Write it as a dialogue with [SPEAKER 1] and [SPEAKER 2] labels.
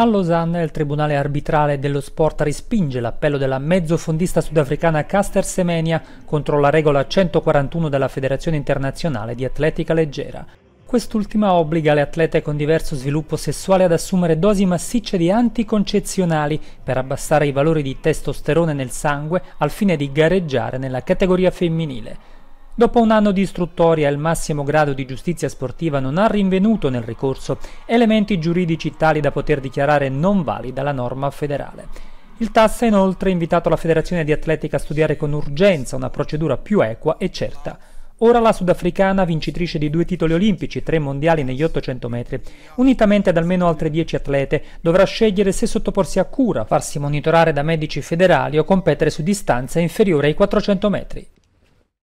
[SPEAKER 1] A Losanna il Tribunale arbitrale dello sport respinge l'appello della mezzofondista sudafricana Caster Semenia contro la regola 141 della Federazione Internazionale di Atletica Leggera. Quest'ultima obbliga le atlete con diverso sviluppo sessuale ad assumere dosi massicce di anticoncezionali per abbassare i valori di testosterone nel sangue al fine di gareggiare nella categoria femminile. Dopo un anno di istruttoria, il massimo grado di giustizia sportiva non ha rinvenuto nel ricorso elementi giuridici tali da poter dichiarare non valida la norma federale. Il TAS ha inoltre invitato la Federazione di Atletica a studiare con urgenza una procedura più equa e certa. Ora la sudafricana, vincitrice di due titoli olimpici e tre mondiali negli 800 metri, unitamente ad almeno altre 10 atlete, dovrà scegliere se sottoporsi a cura, farsi monitorare da medici federali o competere su distanza inferiore ai 400 metri.